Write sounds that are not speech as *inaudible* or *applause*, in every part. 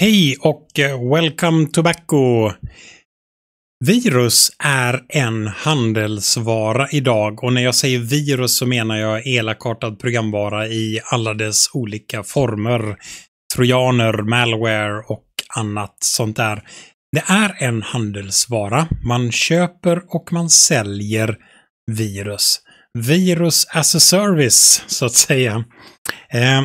Hej och welcome tobacco! Virus är en handelsvara idag och när jag säger virus så menar jag elakartad programvara i alla dess olika former. Trojaner, malware och annat sånt där. Det är en handelsvara. Man köper och man säljer virus. Virus as a service, så att säga. Eh,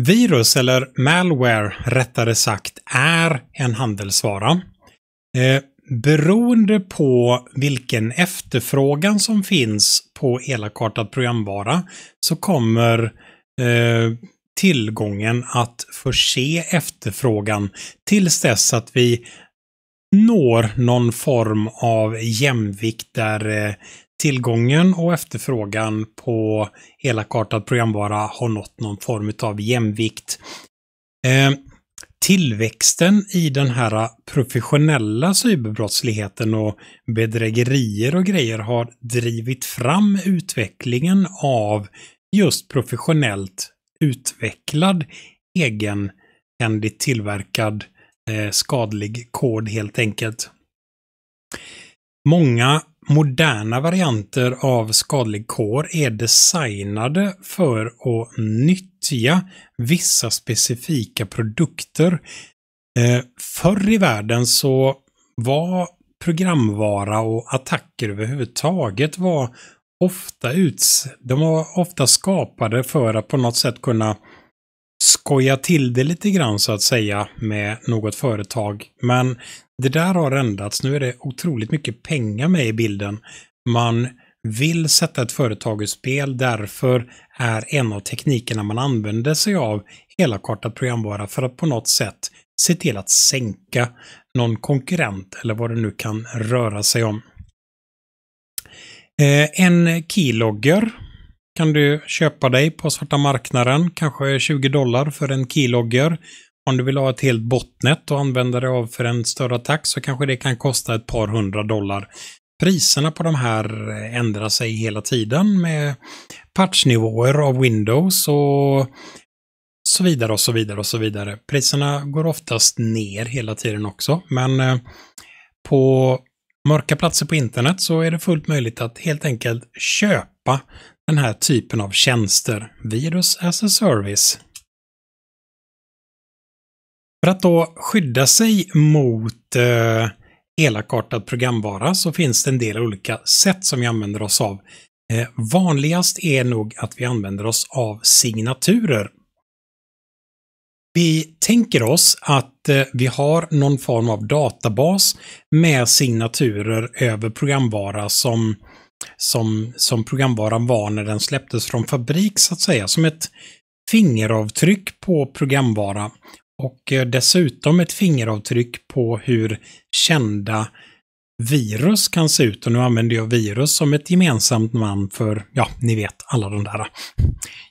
Virus, eller malware rättare sagt, är en handelsvara. Eh, beroende på vilken efterfrågan som finns på elakartad programvara så kommer eh, tillgången att förse efterfrågan tills dess att vi når någon form av jämvikt där eh, tillgången och efterfrågan på elakartad programvara har nått någon form av jämvikt. Eh, tillväxten i den här professionella cyberbrottsligheten och bedrägerier och grejer har drivit fram utvecklingen av just professionellt utvecklad egenhändigt tillverkad eh, skadlig kod helt enkelt. Många moderna varianter av skadlig kår är designade för att nyttja vissa specifika produkter. Eh, förr i världen så var programvara och attacker överhuvudtaget var ofta, uts de var ofta skapade för att på något sätt kunna skoja till det lite grann så att säga med något företag. Men det där har ändrats. Nu är det otroligt mycket pengar med i bilden. Man vill sätta ett företag i spel. Därför är en av teknikerna man använder sig av hela kartat programvara för att på något sätt se till att sänka någon konkurrent eller vad det nu kan röra sig om. Eh, en keylogger kan du köpa dig på svarta marknaden, kanske 20 dollar för en keylogger. Om du vill ha ett helt botnet och använda det av för en större attack så kanske det kan kosta ett par hundra dollar. Priserna på de här eh, ändrar sig hela tiden med patchnivåer av Windows och så vidare och så vidare och så vidare. Priserna går oftast ner hela tiden också, men eh, på mörka platser på internet så är det fullt möjligt att helt enkelt köpa den här typen av tjänster, virus as a service. För att då skydda sig mot eh, elakartad programvara så finns det en del olika sätt som vi använder oss av. Eh, vanligast är nog att vi använder oss av signaturer. Vi tänker oss att eh, vi har någon form av databas med signaturer över programvara som som, som programvaran var när den släpptes från fabrik så att säga. Som ett fingeravtryck på programvara och eh, dessutom ett fingeravtryck på hur kända virus kan se ut. Och nu använder jag virus som ett gemensamt namn för, ja, ni vet, alla de där.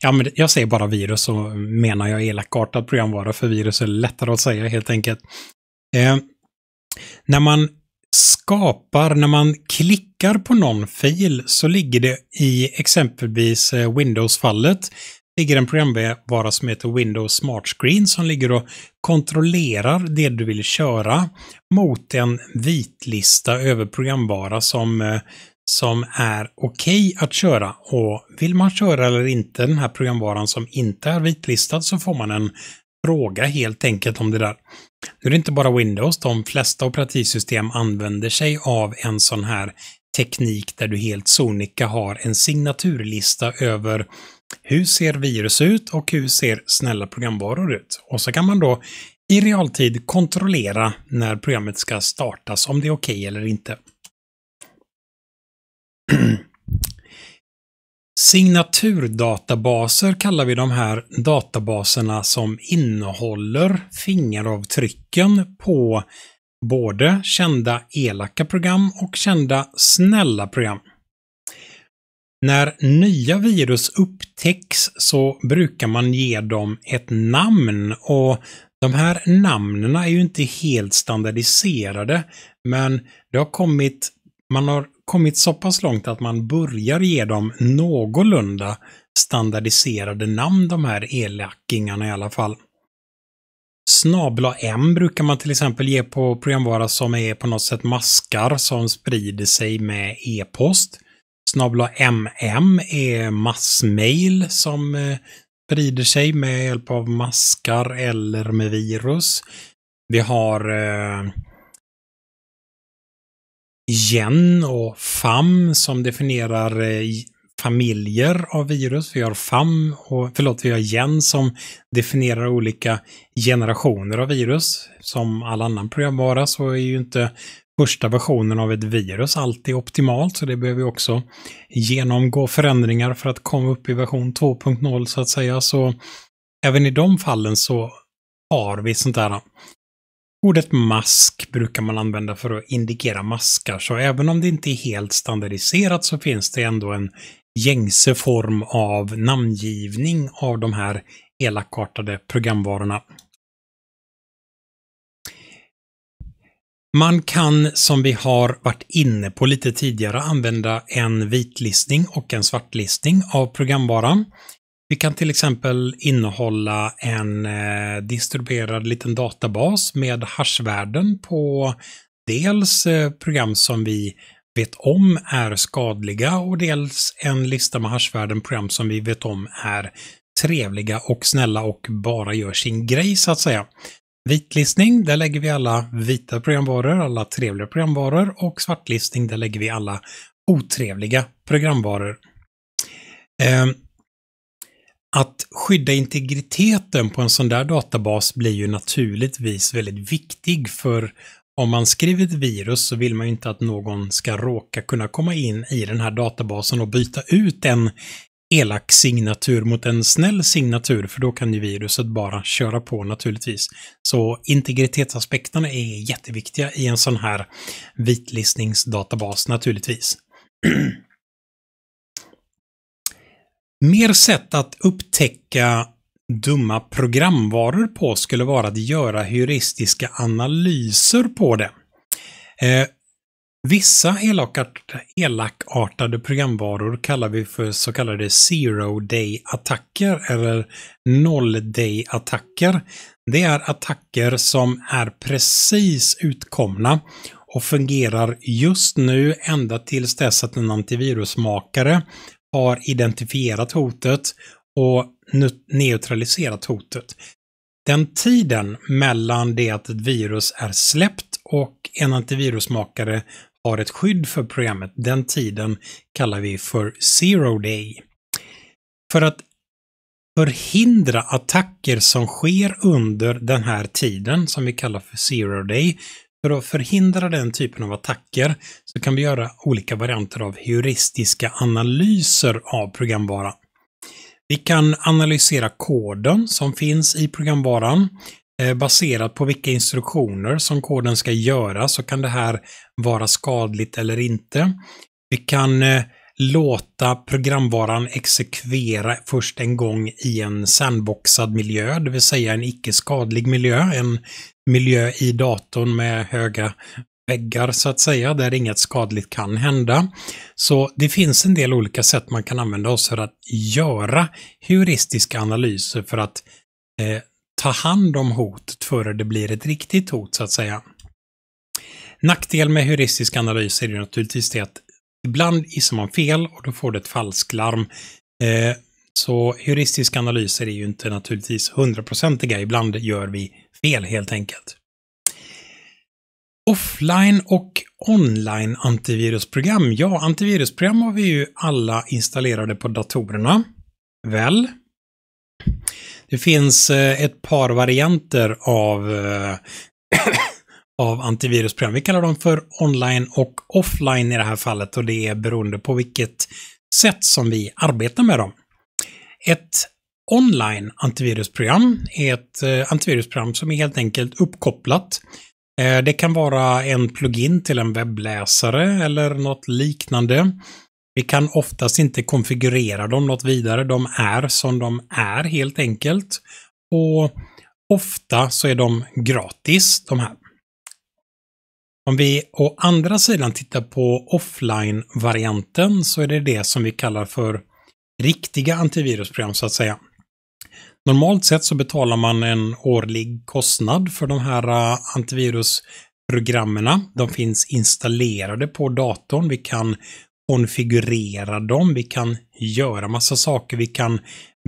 Ja, men jag säger bara virus så menar jag elakartad programvara, för virus är lättare att säga helt enkelt. Eh, när man skapar när man klickar på någon fil så ligger det i exempelvis eh, Windows-fallet ligger en programvara som heter Windows Smart Screen som ligger och kontrollerar det du vill köra mot en vitlista över programvara som, eh, som är okej okay att köra. Och vill man köra eller inte den här programvaran som inte är vitlistad så får man en fråga helt enkelt om det där. Nu är det inte bara Windows, de flesta operativsystem använder sig av en sån här teknik där du helt sonika har en signaturlista över hur ser virus ut och hur ser snälla programvaror ut? Och så kan man då i realtid kontrollera när programmet ska startas, om det är okej okay eller inte. *clears throat* Signaturdatabaser kallar vi de här databaserna som innehåller fingeravtrycken på både kända elaka program och kända snälla program. När nya virus upptäcks så brukar man ge dem ett namn och de här namnen är ju inte helt standardiserade men det har kommit man har kommit så pass långt att man börjar ge dem någorlunda standardiserade namn, de här elackingarna i alla fall. Snabla M brukar man till exempel ge på programvara som är på något sätt maskar som sprider sig med e-post. Snabla MM är massmail som eh, sprider sig med hjälp av maskar eller med virus. Vi har eh, gen och FAM som definierar eh, familjer av virus. Vi har FAM, och, förlåt, vi har gen som definierar olika generationer av virus. Som all annan programvara så är ju inte första versionen av ett virus alltid optimalt, så det behöver vi också genomgå förändringar för att komma upp i version 2.0 så att säga. Så även i de fallen så har vi sånt där Ordet mask brukar man använda för att indikera maskar, så även om det inte är helt standardiserat så finns det ändå en gängse form av namngivning av de här elakartade programvarorna. Man kan, som vi har varit inne på lite tidigare, använda en vitlistning och en svartlistning av programvaran. Vi kan till exempel innehålla en eh, distribuerad liten databas med hashvärden på dels eh, program som vi vet om är skadliga och dels en lista med hashvärden program som vi vet om är trevliga och snälla och bara gör sin grej så att säga. Vitlistning, där lägger vi alla vita programvaror, alla trevliga programvaror och svartlistning, där lägger vi alla otrevliga programvaror. Eh, att skydda integriteten på en sån där databas blir ju naturligtvis väldigt viktig för om man skriver ett virus så vill man ju inte att någon ska råka kunna komma in i den här databasen och byta ut en elak signatur mot en snäll signatur för då kan ju viruset bara köra på naturligtvis. Så integritetsaspekterna är jätteviktiga i en sån här vitlistningsdatabas naturligtvis. *clears throat* Mer sätt att upptäcka dumma programvaror på skulle vara att göra heuristiska analyser på det. Eh, vissa elakartade programvaror kallar vi för så kallade zero day attacker eller noll day attacker. Det är attacker som är precis utkomna och fungerar just nu ända tills dess att en antivirusmakare har identifierat hotet och neutraliserat hotet. Den tiden mellan det att ett virus är släppt och en antivirusmakare har ett skydd för programmet, den tiden kallar vi för zero day. För att förhindra attacker som sker under den här tiden, som vi kallar för zero day, för att förhindra den typen av attacker så kan vi göra olika varianter av heuristiska analyser av programvara. Vi kan analysera koden som finns i programvaran. Eh, baserat på vilka instruktioner som koden ska göra så kan det här vara skadligt eller inte. Vi kan eh, låta programvaran exekvera först en gång i en sandboxad miljö, det vill säga en icke skadlig miljö, en miljö i datorn med höga väggar så att säga, där inget skadligt kan hända. Så det finns en del olika sätt man kan använda oss för att göra heuristiska analyser för att eh, ta hand om hotet före det blir ett riktigt hot så att säga. Nackdel med heuristiska analyser är naturligtvis det att ibland gissar man fel och då får du ett falsklarm. Eh, så heuristiska analyser är ju inte naturligtvis hundraprocentiga. Ibland gör vi fel helt enkelt. Offline och online antivirusprogram. Ja, antivirusprogram har vi ju alla installerade på datorerna. Väl? Det finns eh, ett par varianter av eh, av antivirusprogram. Vi kallar dem för online och offline i det här fallet och det är beroende på vilket sätt som vi arbetar med dem. Ett online antivirusprogram är ett eh, antivirusprogram som är helt enkelt uppkopplat. Eh, det kan vara en plugin till en webbläsare eller något liknande. Vi kan oftast inte konfigurera dem något vidare. De är som de är helt enkelt. Och ofta så är de gratis, de här. Om vi å andra sidan tittar på offline-varianten så är det det som vi kallar för riktiga antivirusprogram så att säga. Normalt sett så betalar man en årlig kostnad för de här äh, antivirusprogrammen. De finns installerade på datorn. Vi kan konfigurera dem. Vi kan göra massa saker. Vi kan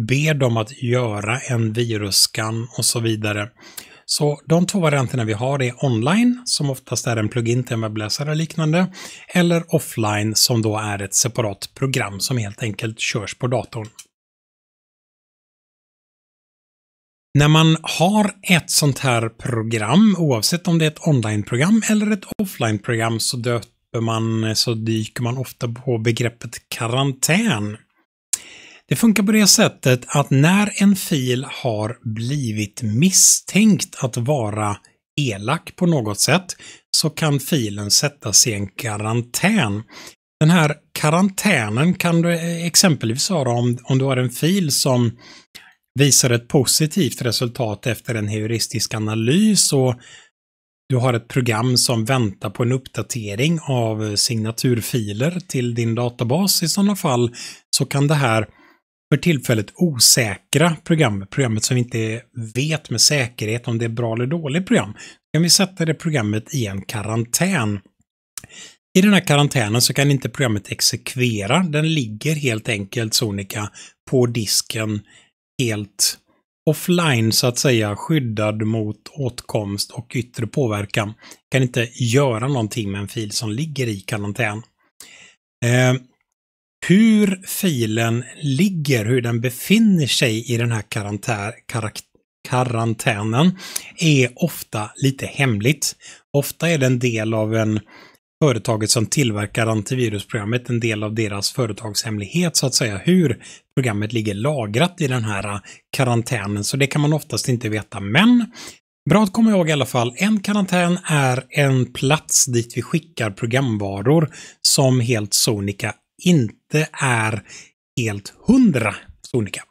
be dem att göra en virusskan och så vidare. Så de två varianterna vi har är online, som oftast är en plugin till en webbläsare och liknande, eller offline som då är ett separat program som helt enkelt körs på datorn. När man har ett sånt här program, oavsett om det är ett online-program eller ett offline-program, så så dyker man ofta på begreppet karantän. Det funkar på det sättet att när en fil har blivit misstänkt att vara elak på något sätt så kan filen sättas i en karantän. Den här karantänen kan du exempelvis ha om, om du har en fil som visar ett positivt resultat efter en heuristisk analys och du har ett program som väntar på en uppdatering av signaturfiler till din databas. I sådana fall så kan det här för tillfället osäkra programmet, programmet som vi inte vet med säkerhet om det är bra eller dåligt program, kan vi sätta det programmet i en karantän. I den här karantänen så kan inte programmet exekvera, den ligger helt enkelt Sonica på disken helt offline så att säga, skyddad mot åtkomst och yttre påverkan. Kan inte göra någonting med en fil som ligger i karantän. Eh, hur filen ligger, hur den befinner sig i den här karantänen är ofta lite hemligt. Ofta är det en del av en företaget som tillverkar antivirusprogrammet, en del av deras företagshemlighet så att säga, hur programmet ligger lagrat i den här karantänen, så det kan man oftast inte veta. Men Bra att komma ihåg i alla fall, en karantän är en plats dit vi skickar programvaror som helt sonika inte är helt hundra sonika.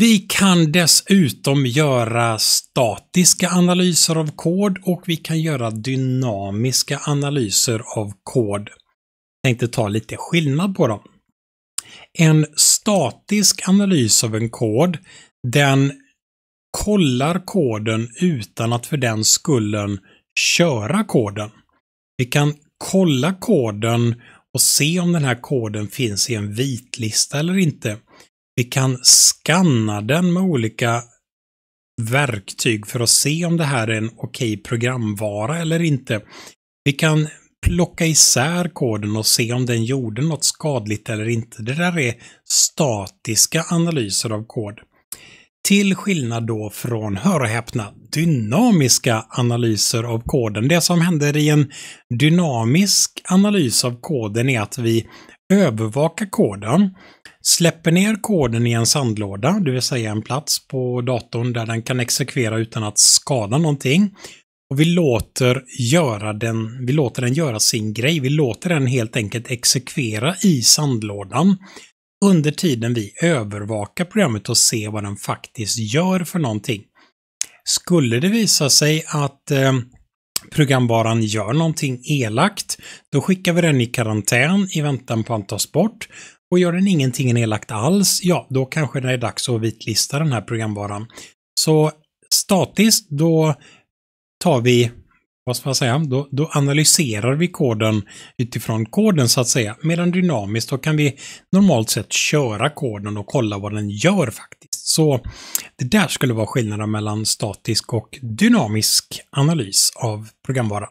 Vi kan dessutom göra statiska analyser av kod och vi kan göra dynamiska analyser av kod. Jag tänkte ta lite skillnad på dem. En statisk analys av en kod, den kollar koden utan att för den skullen köra koden. Vi kan kolla koden och se om den här koden finns i en vitlista eller inte. Vi kan skanna den med olika verktyg för att se om det här är en okej programvara eller inte. Vi kan plocka isär koden och se om den gjorde något skadligt eller inte. Det där är statiska analyser av kod. Till skillnad då från, hör och häpna, dynamiska analyser av koden. Det som händer i en dynamisk analys av koden är att vi övervakar koden, släpper ner koden i en sandlåda, det vill säga en plats på datorn där den kan exekvera utan att skada någonting. Och vi låter, göra den, vi låter den göra sin grej, vi låter den helt enkelt exekvera i sandlådan under tiden vi övervakar programmet och ser vad den faktiskt gör för någonting. Skulle det visa sig att eh, programvaran gör någonting elakt, då skickar vi den i karantän i väntan på att tas bort. Och gör den ingenting elakt alls, ja, då kanske det är dags att vitlista den här programvaran. Så statiskt, då tar vi vad ska jag säga, då, då, analyserar vi koden utifrån koden så att säga. Medan dynamiskt då kan vi normalt sett köra koden och kolla vad den gör faktiskt. Så det där skulle vara skillnaden mellan statisk och dynamisk analys av programvara.